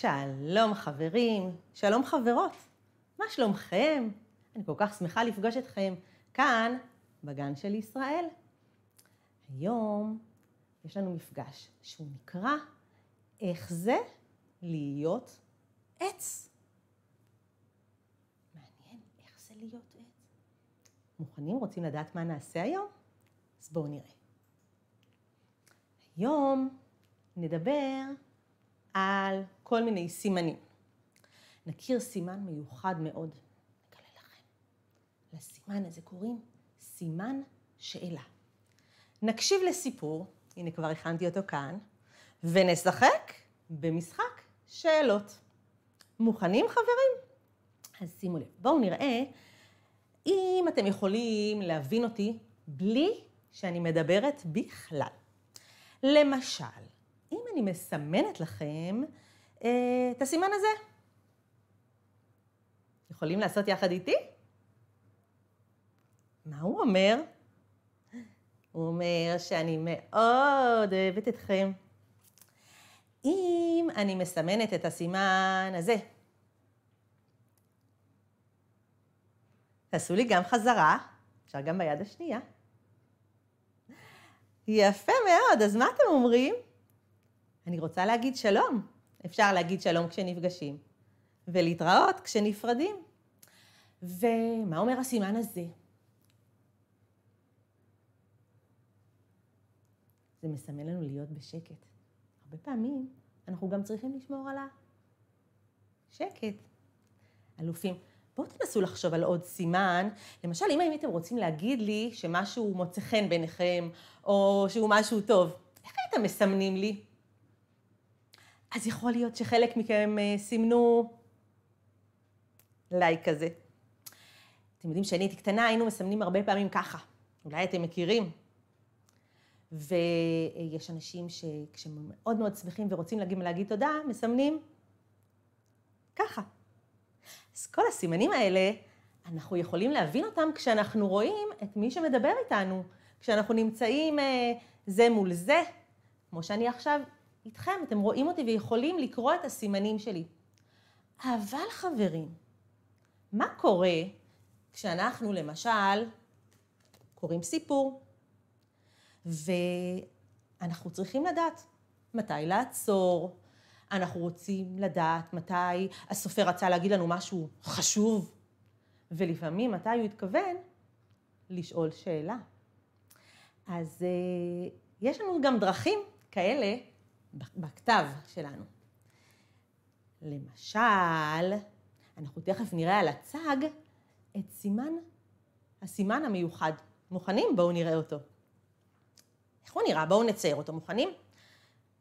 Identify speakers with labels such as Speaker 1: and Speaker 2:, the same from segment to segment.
Speaker 1: שלום חברים, שלום חברות, מה שלומכם? אני כל כך שמחה לפגוש אתכם כאן, בגן של ישראל. היום יש לנו מפגש שהוא נקרא איך זה להיות עץ. מעניין, איך זה להיות עץ? מוכנים? רוצים לדעת מה נעשה היום? אז בואו נראה. היום נדבר על כל מיני סימנים. נכיר סימן מיוחד מאוד, נגלה לכם. לסימן הזה קוראים סימן שאלה. נקשיב לסיפור, הנה כבר הכנתי אותו כאן, ונשחק במשחק שאלות. מוכנים חברים? אז שימו לב, בואו נראה אם אתם יכולים להבין אותי בלי שאני מדברת בכלל. למשל, אני מסמנת לכם אה, את הסימן הזה. יכולים לעשות יחד איתי? מה הוא אומר? הוא אומר שאני מאוד אוהבת אתכם. אם אני מסמנת את הסימן הזה, תעשו לי גם חזרה, אפשר גם ביד השנייה. יפה מאוד, אז מה אתם אומרים? אני רוצה להגיד שלום. אפשר להגיד שלום כשנפגשים, ולהתראות כשנפרדים. ומה אומר הסימן הזה? זה מסמן לנו להיות בשקט. הרבה פעמים אנחנו גם צריכים לשמור על השקט. אלופים, בואו תנסו לחשוב על עוד סימן. למשל, אם הייתם רוצים להגיד לי שמשהו מוצא חן ביניכם, או שהוא משהו טוב, איך הייתם מסמנים לי? אז יכול להיות שחלק מכם אה, סימנו לייק כזה. אתם יודעים, שאני הייתי קטנה היינו מסמנים הרבה פעמים ככה. אולי אתם מכירים. ויש אנשים שכשהם מאוד מאוד שמחים ורוצים להגיד, להגיד תודה, מסמנים ככה. אז כל הסימנים האלה, אנחנו יכולים להבין אותם כשאנחנו רואים את מי שמדבר איתנו, כשאנחנו נמצאים אה, זה מול זה, כמו שאני עכשיו איתכם, אתם רואים אותי ויכולים לקרוא את הסימנים שלי. אבל חברים, מה קורה כשאנחנו למשל קוראים סיפור, ואנחנו צריכים לדעת מתי לעצור, אנחנו רוצים לדעת מתי הסופר רצה להגיד לנו משהו חשוב, ולפעמים מתי הוא התכוון לשאול שאלה. אז אה, יש לנו גם דרכים כאלה בכתב שלנו. למשל, אנחנו תכף נראה על הצג את סימן, הסימן המיוחד. מוכנים? בואו נראה אותו. איך הוא נראה? בואו נצייר אותו. מוכנים?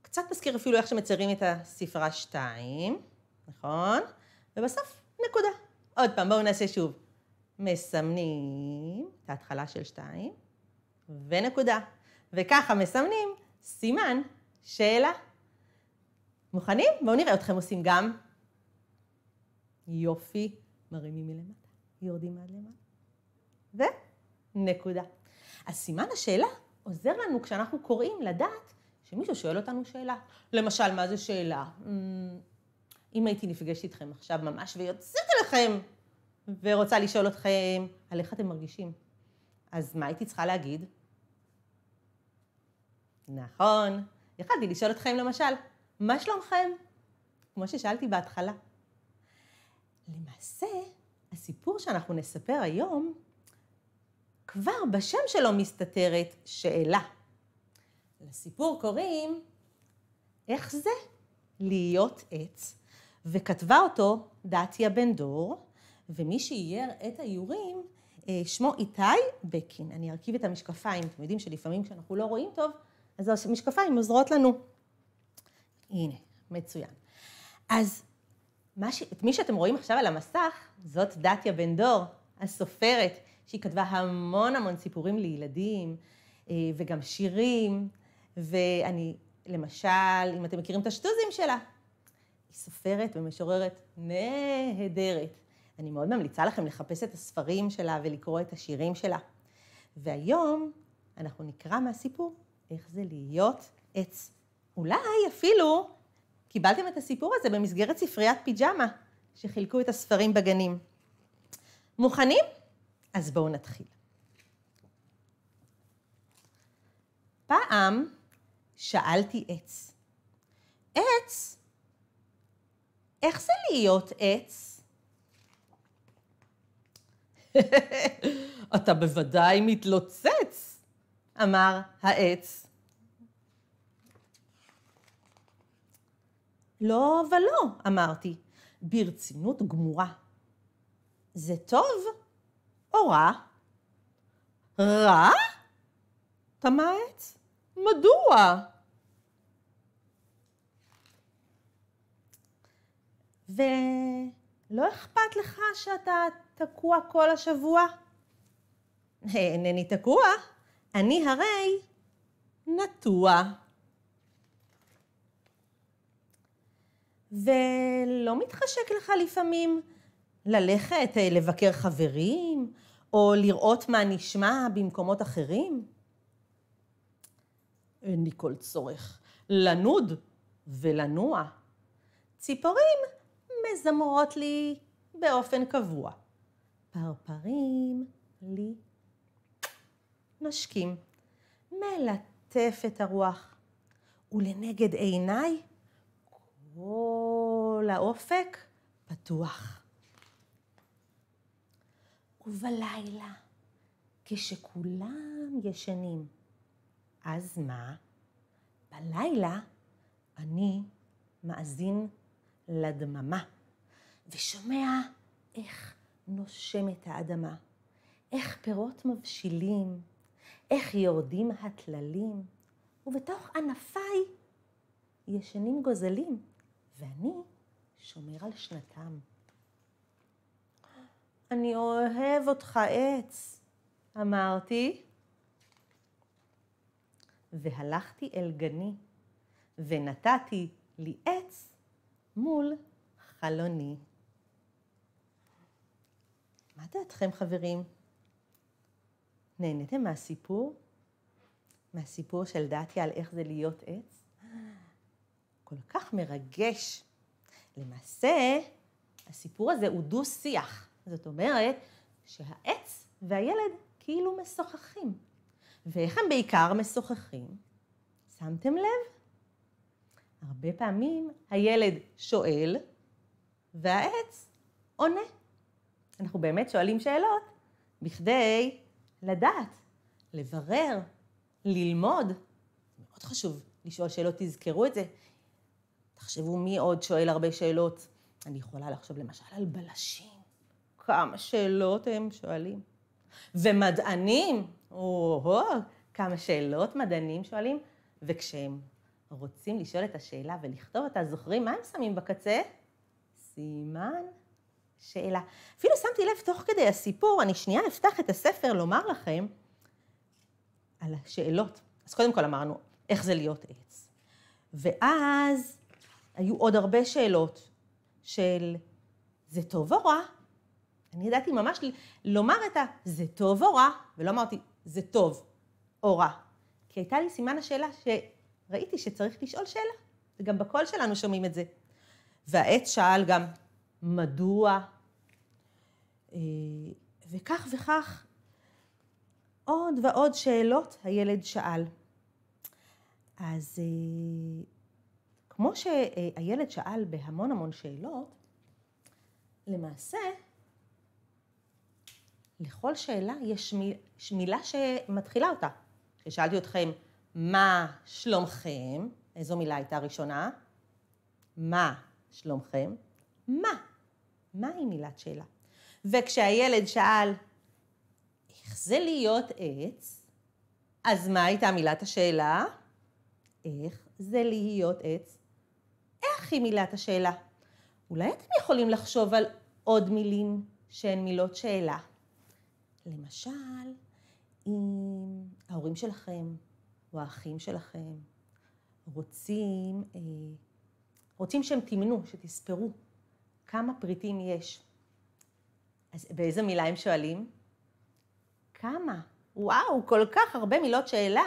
Speaker 1: קצת מזכיר אפילו איך שמציירים את הספרה 2, נכון? ובסוף, נקודה. עוד פעם, בואו נעשה שוב. מסמנים את ההתחלה של 2, ונקודה. וככה מסמנים סימן שאלה. מוכנים? בואו נראה אתכם עושים גם. יופי, מרימים מלמטה, יורדים עד למעלה. ונקודה. אז סימן השאלה עוזר לנו כשאנחנו קוראים לדעת שמישהו שואל אותנו שאלה. למשל, מה זה שאלה? אמ, אם הייתי נפגשת איתכם עכשיו ממש ויוצאת אליכם ורוצה לשאול אתכם על איך אתם מרגישים, אז מה הייתי צריכה להגיד? נכון, יכלתי לשאול אתכם למשל, מה שלומכם? כמו ששאלתי בהתחלה. למעשה, הסיפור שאנחנו נספר היום, כבר בשם שלו מסתתרת שאלה. לסיפור קוראים, איך זה להיות עץ? וכתבה אותו דתיה בן דור, ומי שאייר את האיורים, אה, שמו איתי בקין. אני ארכיב את המשקפיים, אתם יודעים שלפעמים כשאנחנו לא רואים טוב, אז המשקפיים עוזרות לנו. הנה, מצוין. אז מה ש... את מי שאתם רואים עכשיו על המסך, זאת דתיה בן דור, הסופרת, שהיא כתבה המון המון סיפורים לילדים, אה, וגם שירים, ואני, למשל, אם אתם מכירים את השטוזים שלה, היא סופרת ומשוררת נהדרת. אני מאוד ממליצה לכם לחפש את הספרים שלה ולקרוא את השירים שלה. והיום אנחנו נקרא מהסיפור איך זה להיות עץ. אולי אפילו קיבלתם את הסיפור הזה במסגרת ספריית פיג'מה, שחילקו את הספרים בגנים. מוכנים? אז בואו נתחיל. פעם שאלתי עץ. עץ? איך זה להיות עץ? אתה בוודאי מתלוצץ, אמר העץ. לא ולא, אמרתי, ברצינות גמורה. זה טוב או רע? רע? תמה העץ. מדוע? ולא אכפת לך שאתה תקוע כל השבוע? אינני תקוע, אני הרי נטוע. ולא מתחשק לך לפעמים ללכת אה, לבקר חברים, או לראות מה נשמע במקומות אחרים? אין לי כל צורך. לנוד ולנוע. ציפורים מזמרות לי באופן קבוע. פרפרים לי נשכים. מלטף את הרוח. ולנגד עיניי כל האופק פתוח. ובלילה, כשכולם ישנים, אז מה? בלילה אני מאזין לדממה ושומע איך נושמת האדמה, איך פירות מבשילים, איך יורדים הטללים, ובתוך ענפיי ישנים גוזלים, ואני שומר על שנתם. אני אוהב אותך עץ, אמרתי, והלכתי אל גני, ונתתי לי עץ מול חלוני. מה דעתכם, חברים? נהניתם מהסיפור? מהסיפור של דתי על איך זה להיות עץ? כל כך מרגש. למעשה, הסיפור הזה הוא דו-שיח. זאת אומרת שהעץ והילד כאילו משוחחים. ואיך הם בעיקר משוחחים? שמתם לב? הרבה פעמים הילד שואל והעץ עונה. אנחנו באמת שואלים שאלות בכדי לדעת, לברר, ללמוד. מאוד חשוב לשאול שאלות, תזכרו את זה. תחשבו מי עוד שואל הרבה שאלות. אני יכולה לחשוב למשל על בלשים. כמה שאלות הם שואלים. ומדענים, או-הו, כמה שאלות מדענים שואלים. וכשהם רוצים לשאול את השאלה ולכתוב אותה, זוכרים מה הם שמים בקצה? סימן שאלה. אפילו שמתי לב תוך כדי הסיפור, אני שנייה אפתח את הספר לומר לכם על השאלות. אז קודם כל אמרנו, איך זה להיות עץ? ואז היו עוד הרבה שאלות של זה טוב או רע? אני ידעתי ממש לומר את ה זה טוב או רע, ולא אמרתי זה טוב או רע. כי הייתה לי סימן השאלה שראיתי שצריך לשאול שאלה, וגם בקול שלנו שומעים את זה. והעץ שאל גם, מדוע, אה, וכך וכך עוד ועוד שאלות הילד שאל. אז אה, כמו שהילד שאל בהמון המון שאלות, למעשה לכל שאלה יש מילה שמתחילה אותה. כששאלתי אתכם, מה שלומכם? איזו מילה הייתה ראשונה? מה שלומכם? מה מהי מילת שאלה? וכשהילד שאל, איך זה להיות עץ? אז מה הייתה מילת השאלה? איך זה להיות עץ? איך היא מילת השאלה? אולי אתם יכולים לחשוב על עוד מילים שהן מילות שאלה. למשל, אם ההורים שלכם או האחים שלכם רוצים, אה, רוצים שהם תמנו, שתספרו כמה פריטים יש. אז באיזה מילה הם שואלים? כמה? וואו, כל כך הרבה מילות שאלה.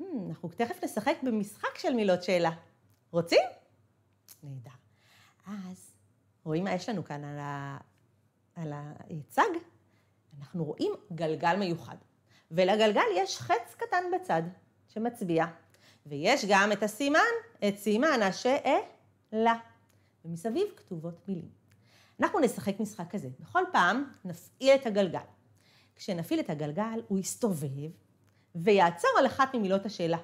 Speaker 1: Hmm, אנחנו תכף נשחק במשחק של מילות שאלה. רוצים? נהדר. אז רואים מה יש לנו כאן על, ה... על הצג? אנחנו רואים גלגל מיוחד. ולגלגל יש חץ קטן בצד שמצביע. ויש גם את הסימן, את סימן השאלה. ומסביב כתובות מילים. אנחנו נשחק משחק כזה. בכל פעם נפעיל את הגלגל. כשנפעיל את הגלגל, הוא יסתובב ויעצור על אחת ממילות השאלה.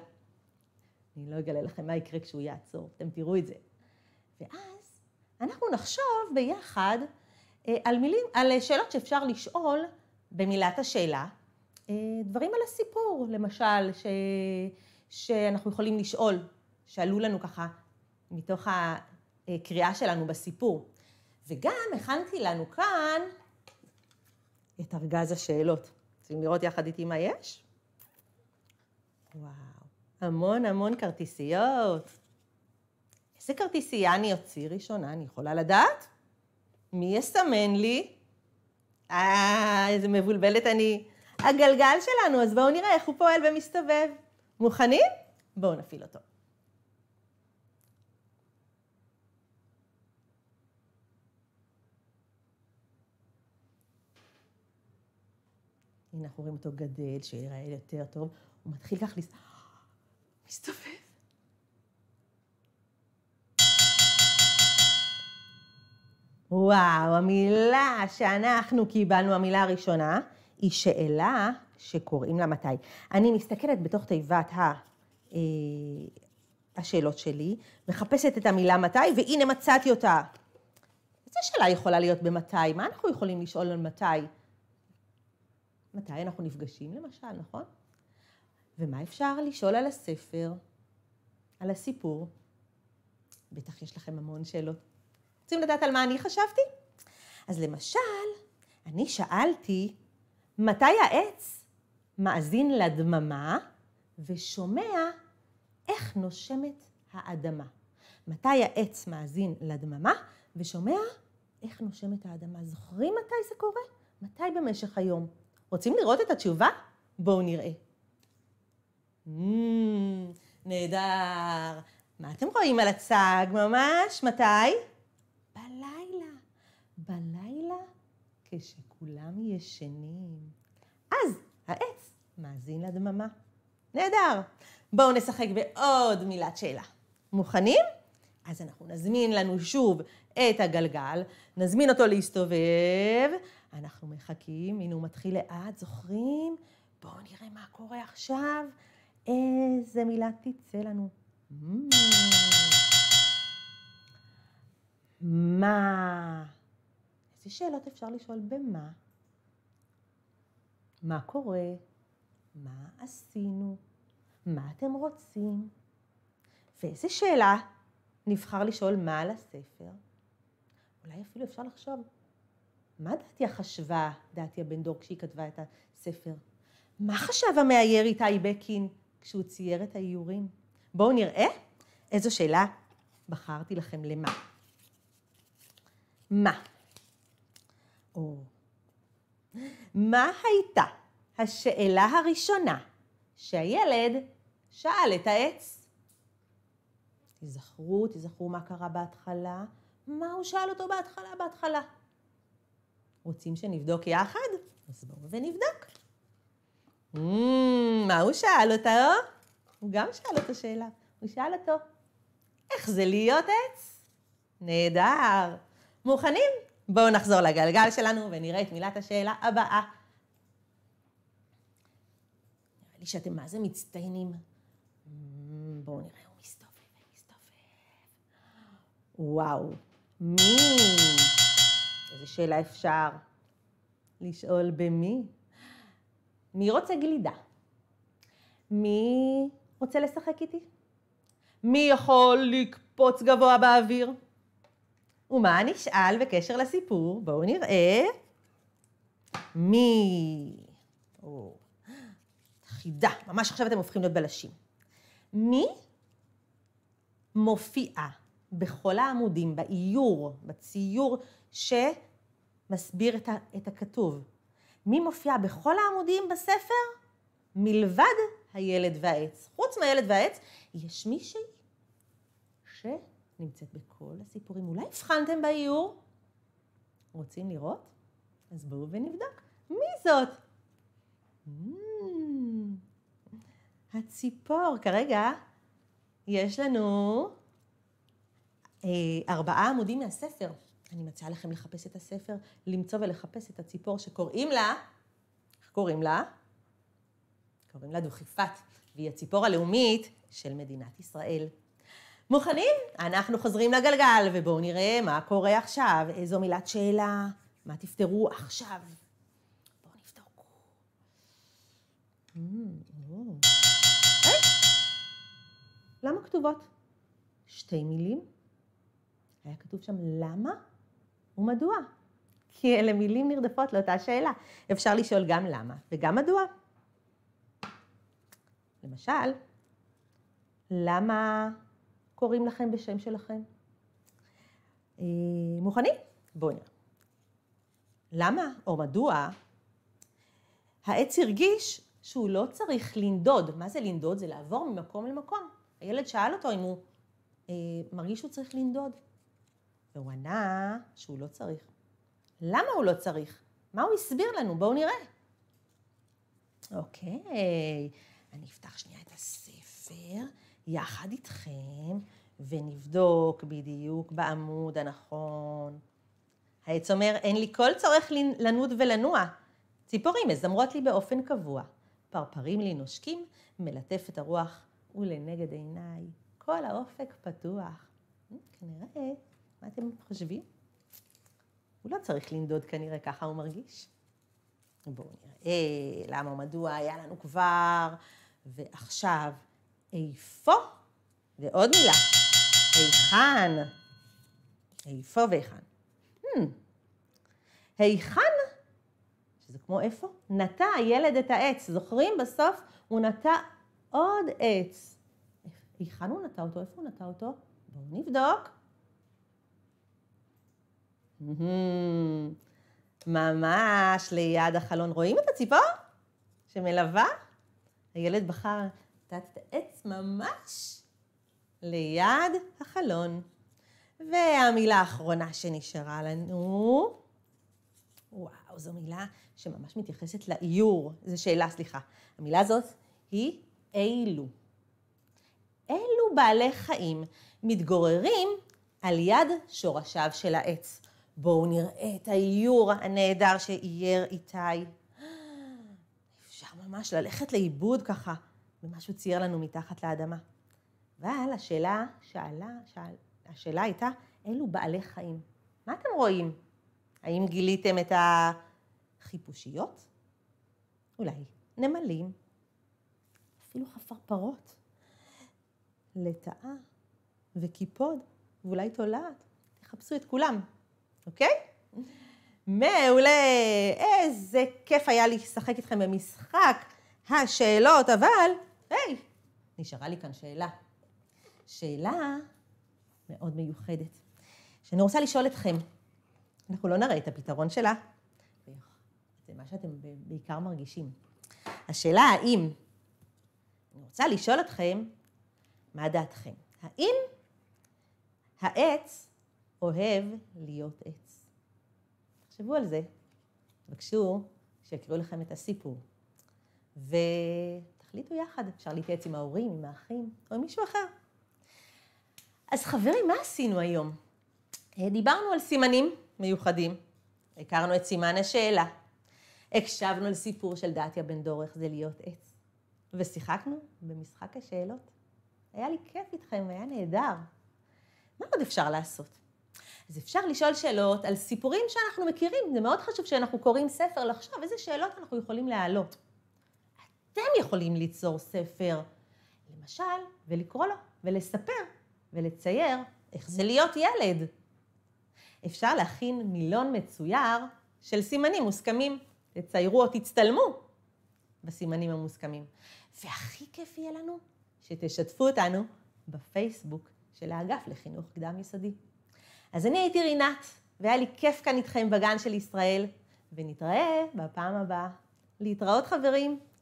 Speaker 1: אני לא אגלה לכם מה יקרה כשהוא יעצור, אתם תראו את זה. ואז אנחנו נחשוב ביחד אה, על, מילים, על שאלות שאפשר לשאול במילת השאלה, אה, דברים על הסיפור, למשל, ש... שאנחנו יכולים לשאול, שעלו לנו ככה מתוך הקריאה אה, שלנו בסיפור. וגם הכנתי לנו כאן את ארגז השאלות. רוצים לראות יחד איתי מה יש? וואו, המון המון כרטיסיות. איזה כרטיסייה אני אוציא ראשונה, אני יכולה לדעת? מי יסמן לי? אה, איזה מבולבלת אני. הגלגל שלנו, אז בואו נראה איך הוא פועל ומסתובב. מוכנים? בואו נפעיל אותו. הנה אנחנו רואים אותו גדל, שיראה יותר טוב, הוא מתחיל כך לס... מסתובב. וואו, המילה שאנחנו קיבלנו, המילה הראשונה, היא שאלה שקוראים לה מתי. אני מסתכלת בתוך תיבת ה... אה, השאלות שלי, מחפשת את המילה מתי, והנה מצאתי אותה. איזה שאלה יכולה להיות במתי? מה אנחנו יכולים לשאול על מתי? מתי אנחנו נפגשים למשל, נכון? ומה אפשר לשאול על הספר, על הסיפור? בטח יש לכם המון שאלות. רוצים לדעת על מה אני חשבתי? אז למשל, אני שאלתי, מתי העץ מאזין לדממה ושומע איך נושמת האדמה? מתי העץ מאזין לדממה ושומע איך נושמת האדמה? זוכרים מתי זה קורה? מתי במשך היום? רוצים לראות את התשובה? בואו נראה. Mm, נהדר. מה אתם רואים על הצג ממש? מתי? בלילה. בלילה כשכולם ישנים. אז העץ מאזין לדממה. נהדר. בואו נשחק בעוד מילת שאלה. מוכנים? אז אנחנו נזמין לנו שוב את הגלגל, נזמין אותו להסתובב, אנחנו מחכים, הנה הוא מתחיל לאט, זוכרים? בואו נראה מה קורה עכשיו. איזה מילה תצא לנו. מה? איזה שאלות אפשר לשאול במה? מה קורה? מה עשינו? מה אתם רוצים? ואיזה שאלה נבחר לשאול מה על הספר? אולי אפילו אפשר לחשוב מה דעתיה חשבה, דעתיה בן דור, כשהיא כתבה את הספר? מה חשב המאייר איתי בקין כשהוא צייר את האיורים? בואו נראה איזו שאלה בחרתי לכם למה. מה? או, מה הייתה השאלה הראשונה שהילד שאל את העץ? תזכרו, תזכרו מה קרה בהתחלה. מה הוא שאל אותו בהתחלה? בהתחלה. רוצים שנבדוק יחד? אז בואו ונבדוק. Mm, מה הוא שאל אותה? הוא גם שאל אותו שאלה. הוא שאל אותו, איך זה להיות עץ? נהדר. מוכנים? בואו נחזור לגלגל שלנו ונראה את מילת השאלה הבאה. נראה לי שאתם מה זה מצטיינים. Mm, בואו נראה, הוא מסתובב, מסתובב. וואו. מי? איזה שאלה אפשר לשאול במי? מי רוצה גלידה? מי רוצה לשחק איתי? מי יכול לקפוץ גבוה באוויר? ומה נשאל בקשר לסיפור? בואו נראה. מי... או, חידה, ממש עכשיו אתם הופכים להיות בלשים. מי מופיעה בכל העמודים, באיור, בציור, ש... מסביר את, ה, את הכתוב. מי מופיע בכל העמודים בספר? מלבד הילד והעץ. חוץ מהילד והעץ, יש מישהי שנמצאת בכל הסיפורים. אולי הבחנתם באיור? רוצים לראות? אז בואו ונבדוק. מי זאת? Hmm. הציפור. כרגע יש לנו אה, ארבעה עמודים מהספר. אני מציעה לכם לחפש את הספר, למצוא ולחפש את הציפור שקוראים לה, איך קוראים לה? קוראים לה דוכיפת, והיא הציפור הלאומית של מדינת ישראל. מוכנים? אנחנו חוזרים לגלגל, ובואו נראה מה קורה עכשיו, איזו מילת שאלה, מה תפתרו עכשיו. בואו נבדוק. אה, אה. למה כתובות? שתי מילים? היה כתוב שם למה? ומדוע? כי אלה מילים נרדפות לאותה שאלה. אפשר לשאול גם למה וגם מדוע. למשל, למה קוראים לכם בשם שלכם? אה, מוכנים? בואו נראה. למה או מדוע העץ הרגיש שהוא לא צריך לנדוד. מה זה לנדוד? זה לעבור ממקום למקום. הילד שאל אותו אם הוא אה, מרגיש שהוא צריך לנדוד. והוא ענה שהוא לא צריך. למה הוא לא צריך? מה הוא הסביר לנו? בואו נראה. אוקיי, אני אפתח שנייה את הספר יחד איתכם, ונבדוק בדיוק בעמוד הנכון. העץ אומר, אין לי כל צורך לנוד ולנוע. ציפורים מזמרות לי באופן קבוע, פרפרים לי נושקים, מלטף את הרוח, ולנגד עיניי כל האופק פתוח. כנראה מה אתם חושבים? הוא לא צריך לנדוד כנראה, ככה הוא מרגיש. בואו נראה למה מדוע, היה לנו כבר, ועכשיו איפה, ועוד מילה, היכן, איפה והיכן. Hmm. היכן, שזה כמו איפה, נטע הילד את העץ. זוכרים? בסוף הוא נטע עוד עץ. היכן הוא נטע אותו? איפה הוא נטע אותו? בואו נבדוק. ממש ליד החלון. רואים את הציפור שמלווה? הילד בחר טעת עץ ממש ליד החלון. והמילה האחרונה שנשארה לנו, וואו, זו מילה שממש מתייחסת לאיור, זו שאלה, סליחה. המילה הזאת היא אילו. אילו בעלי חיים מתגוררים על יד שורשיו של העץ. בואו נראה את האיור הנהדר שאייר איתי. אפשר ממש ללכת לאיבוד ככה במה שהוא צייר לנו מתחת לאדמה. אבל השאלה שאלה, שאל, השאלה הייתה, אילו בעלי חיים? מה אתם רואים? האם גיליתם את החיפושיות? אולי נמלים, אפילו חפרפרות, לטאה וקיפוד, ואולי תולעת. תחפשו את כולם. אוקיי? מעולה, איזה כיף היה לי לשחק איתכם במשחק השאלות, אבל, היי, נשארה לי כאן שאלה. שאלה מאוד מיוחדת, שאני רוצה לשאול אתכם. אנחנו לא נראה את הפתרון שלה, זה מה שאתם בעיקר מרגישים. השאלה האם, אני רוצה לשאול אתכם, מה דעתכם? האם העץ אוהב להיות עץ. תחשבו על זה, תבקשו שיקראו לכם את הסיפור. ותחליטו יחד, אפשר להתייעץ עם ההורים, עם האחים, או עם מישהו אחר. אז חברים, מה עשינו היום? אה, דיברנו על סימנים מיוחדים, הכרנו את סימן השאלה, הקשבנו לסיפור של דתיה בן דור, איך זה להיות עץ, ושיחקנו במשחק השאלות. היה לי כיף איתכם, היה נהדר. מה עוד אפשר לעשות? אז אפשר לשאול שאלות על סיפורים שאנחנו מכירים. זה מאוד חשוב שאנחנו קוראים ספר לחשוב איזה שאלות אנחנו יכולים להעלות. אתם יכולים ליצור ספר, למשל, ולקרוא לו, ולספר, ולצייר איך זה להיות ילד. אפשר להכין מילון מצויר של סימנים מוסכמים. תציירו או תצטלמו בסימנים המוסכמים. והכי כיף יהיה לנו שתשתפו אותנו בפייסבוק של האגף לחינוך קדם יסודי. אז אני הייתי רינת, והיה לי כיף כאן איתכם בגן של ישראל, ונתראה בפעם הבאה. להתראות חברים.